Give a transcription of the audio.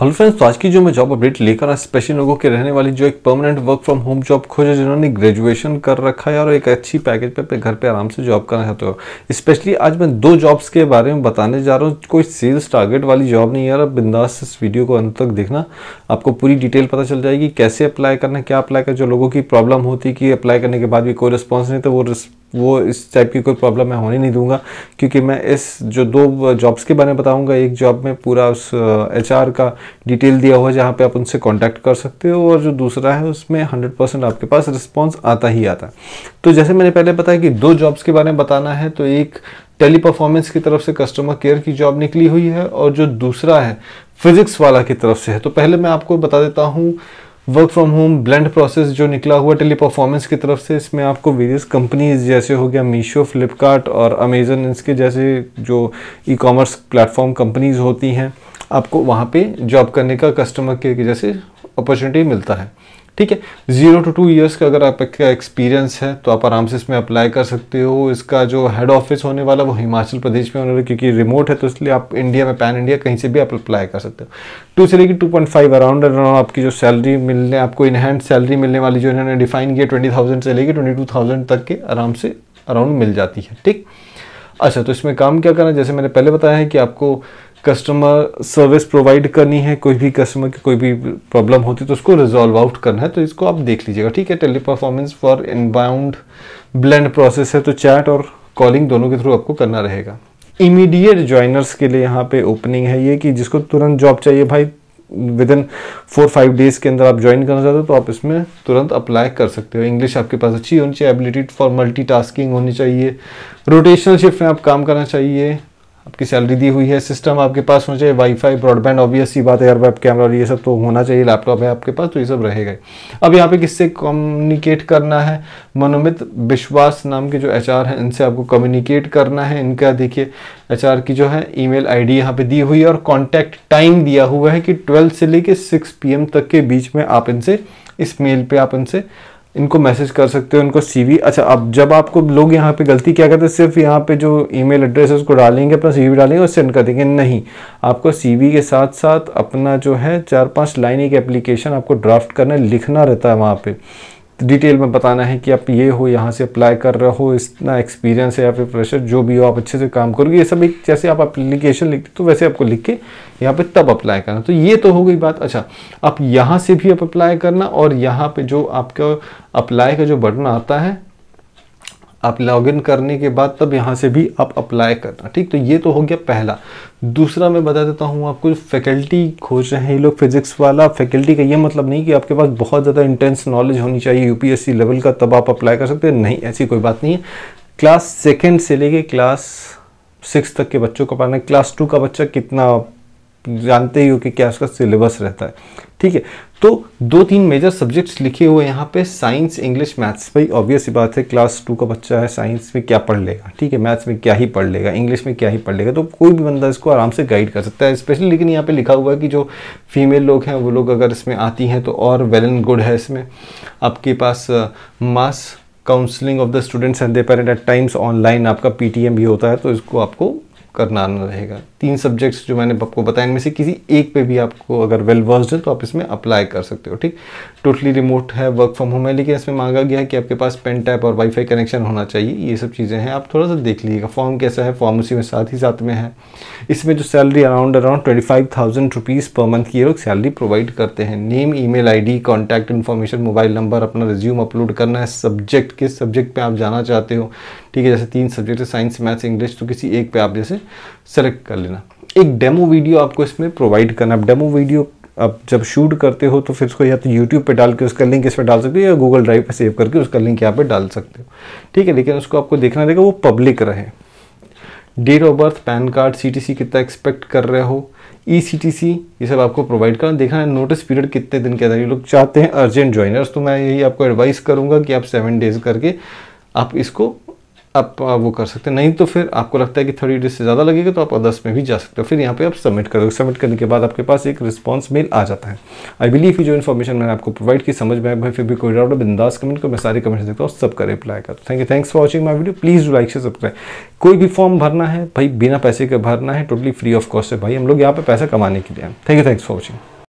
hello friends तो आज की जो मैं जॉब अपडेट लेकर आया स्पेशल लोगों के रहने वाली जो एक permanent work from home job खोजा जिन्होंने ग्रेजुएशन कर रखा है और एक अच्छी पैकेज पे अपने घर पे आराम से जॉब करना चाहते हो स्पेशली आज मैं दो जॉब्स के बारे में बताने जा रहा हूँ कोई सेल्स टारगेट वाली जॉब नहीं है यार बिंदास इस वीडियो को अंत तक देखना आपको पूरी डिटेल पता चल जाएगी कैसे अप्लाई करना क्या अप्लाई कर जो लोगों की प्रॉब्लम होती कि अप्लाई करने के बाद भी कोई रिस्पॉन्स नहीं था तो वो वो इस टाइप की कोई प्रॉब्लम मैं होने नहीं दूंगा क्योंकि मैं इस जो दो जॉब्स के बारे में बताऊंगा एक जॉब में पूरा उस एच का डिटेल दिया हुआ है जहाँ पे आप उनसे कांटेक्ट कर सकते हो और जो दूसरा है उसमें 100 परसेंट आपके पास रिस्पांस आता ही आता है तो जैसे मैंने पहले बताया कि दो जॉब्स के बारे में बताना है तो एक टेली परफॉर्मेंस की तरफ से कस्टमर केयर की जॉब निकली हुई है और जो दूसरा है फिजिक्स वाला की तरफ से है तो पहले मैं आपको बता देता हूँ work from home blend process जो निकला हुआ टेली परफॉर्मेंस की तरफ से इसमें आपको वेरियस कंपनीज जैसे हो गया मीशो फ्लिपकार्ट और अमेजन इसके जैसे जो ई कॉमर्स प्लेटफॉर्म कंपनीज होती हैं आपको वहाँ पे जॉब करने का कस्टमर केयर के जैसे अपॉर्चुनिटी मिलता है ठीक है जीरो टू टू ईयर्स का अगर आपका एक्सपीरियंस है तो आप आराम से इसमें अप्लाई कर सकते हो इसका जो हेड ऑफिस होने वाला वो हिमाचल प्रदेश में होने वाला क्योंकि रिमोट है तो इसलिए आप इंडिया में पैन इंडिया कहीं से भी आप अप्लाई कर सकते हो टू से लेकर two point five around around आपकी जो सैलरी मिलने आपको इनहैंड सैलरी मिलने वाली जो इन्होंने डिफाइन किया ट्वेंटी थाउजेंड से लेकर ट्वेंटी टू थाउजेंड तक के आराम से अराउंड मिल जाती है ठीक अच्छा तो इसमें काम क्या करना जैसे मैंने पहले बताया है कि आपको कस्टमर सर्विस प्रोवाइड करनी है कोई भी कस्टमर की कोई भी प्रॉब्लम होती है तो उसको रिजॉल्व आउट करना है तो इसको आप देख लीजिएगा ठीक है Teleperformance for inbound blend process है तो चैट और कॉलिंग दोनों के थ्रू आपको करना रहेगा इमीडिएट ज्वाइनर्स के लिए यहाँ पे ओपनिंग है ये कि जिसको तुरंत जॉब चाहिए भाई within four five days के अंदर आप ज्वाइन करना चाहते हो तो आप इसमें तुरंत अप्लाई कर सकते हो इंग्लिश आपके पास अच्छी होनी चाहिए एबिलिटी फॉर मल्टी होनी चाहिए रोटेशनल शिफ्ट में आप काम करना चाहिए आपकी सैलरी दी हुई है सिस्टम आपके पास होना चाहिए वाईफाई ब्रॉडबैंड ऑब्वियस ही बात है यार वेब कैमरा और ये सब तो होना चाहिए लैपटॉप है आपके पास तो ये सब रहेगा अब यहाँ पे किससे कम्युनिकेट करना है मनोमित विश्वास नाम के जो एच हैं इनसे आपको कम्युनिकेट करना है इनका देखिए एच की जो है ई मेल आई डी यहाँ पर दी हुई है और कॉन्टैक्ट टाइम दिया हुआ है कि ट्वेल्व से लेकर सिक्स पी तक के बीच में आप इनसे इस मेल पर आप इनसे इनको मैसेज कर सकते हो इनको सीवी अच्छा अब जब आपको लोग यहाँ पे गलती क्या करते हैं सिर्फ यहाँ पे जो ईमेल एड्रेस है उसको डालेंगे अपना सीवी डालेंगे और सेंड कर देंगे नहीं आपको सीवी के साथ साथ अपना जो है चार पांच लाइन एक एप्लीकेशन आपको ड्राफ्ट करना लिखना रहता है वहाँ पे डिटेल में बताना है कि आप ये हो यहाँ से अप्लाई कर रहे हो इतना एक्सपीरियंस है या फिर प्रेशर जो भी हो आप अच्छे से काम करोगे ये सब एक जैसे आप अप्लीकेशन लिखते तो वैसे आपको लिख के यहाँ पे तब अप्लाई करना तो ये तो हो गई बात अच्छा आप यहाँ से भी आप अप्लाई करना और यहाँ पे जो आपका अप्लाई का जो बटन आता है आप लॉगिन करने के बाद तब यहाँ से भी आप अप्लाई करना ठीक तो ये तो हो गया पहला दूसरा मैं बता देता हूँ आपको फैकल्टी खोज रहे हैं ये लोग फिजिक्स वाला फैकल्टी का ये मतलब नहीं कि आपके पास बहुत ज़्यादा इंटेंस नॉलेज होनी चाहिए यूपीएससी लेवल का तब आप अप्लाई कर सकते हैं नहीं ऐसी कोई बात नहीं है क्लास सेकेंड से लेके क्लास सिक्स तक के बच्चों को पाना क्लास टू का बच्चा कितना जानते ही हो कि क्या उसका सिलेबस रहता है ठीक है तो दो तीन मेजर सब्जेक्ट्स लिखे हुए यहाँ पे साइंस इंग्लिश मैथ्स भाई ऑब्वियस ही बात है क्लास टू का बच्चा है साइंस में क्या पढ़ लेगा ठीक है मैथ्स में क्या ही पढ़ लेगा इंग्लिश में क्या ही पढ़ लेगा तो कोई भी बंदा इसको आराम से गाइड कर सकता है स्पेशली लेकिन यहाँ पे लिखा हुआ है कि जो फीमेल लोग हैं वो लोग अगर इसमें आती हैं तो और वेल एंड गुड है इसमें आपके पास mass counselling of the students and the parent at times online आपका पी भी होता है तो इसको आपको करना रहेगा तीन सब्जेक्ट्स जो मैंने आपको बताया इनमें से किसी एक पे भी आपको अगर वेल वर्स्ड है तो आप इसमें अप्लाई कर सकते हो ठीक टोटली रिमोट है वर्क फ्रॉम होम है लेकिन इसमें मांगा गया है कि आपके पास पेन टैप और वाईफाई कनेक्शन होना चाहिए ये सब चीज़ें हैं आप थोड़ा सा देख लीजिएगा फॉर्म कैसा है फॉर्म उसी में साथ ही साथ में है इसमें जो salary around around twenty five thousand rupees per month की लोग सैलरी प्रोवाइड करते हैं name email I D contact information mobile number अपना रिज्यूम अपलोड करना है सब्जेक्ट किस सब्जेक्ट पर आप जाना चाहते हो ठीक है जैसे तीन सब्जेक्ट है साइंस मैथ्स इंग्लिश तो किसी एक पे आप जैसे सेलेक्ट कर लेना एक डेमो वीडियो आपको इसमें प्रोवाइड करना आप डेमो वीडियो आप जब शूट करते हो तो फिर उसको या तो यूट्यूब पे डाल के उसका लिंक इस पर डाल सकते हो या गूगल ड्राइव पे सेव करके उसका लिंक यहाँ पे डाल सकते हो ठीक है लेकिन उसको आपको देखना रहेगा वो पब्लिक रहे date of birth PAN card सी कितना एक्सपेक्ट कर रहे हो ई सी सी टी ये सब आपको प्रोवाइड करना देखना है नोटिस पीरियड कितने दिन के अंदर ये लोग चाहते हैं अर्जेंट ज्वाइनर्स तो मैं यही आपको एडवाइस करूंगा कि आप सेवन डेज करके आप इसको आप वो कर सकते हैं नहीं तो फिर आपको लगता है कि थर्टी डेज से ज़्यादा लगेगा तो आप दस में भी जा सकते हो फिर यहाँ पे आप सबमिट करोगे सबमिट करने के बाद आपके पास एक रिस्पांस मेल आ जाता है आई बिलीव ये जो इन्फॉर्मेशन मैंने आपको प्रोवाइड की समझ में भाई फिर भी कोई डाउट बिंदास कमेंट को मैं सारी कमेंट्स देखता हूँ सबका रिप्लाई करता हूँ thank you thanks for watching my video please do like से सब्सक्राइब कोई भी फॉर्म भरना है भाई बिना पैसे के भरना है टोटली फ्री ऑफ कॉस्ट है भाई हम लोग यहाँ पर पैसा कमाने के लिए thank you thanks for watching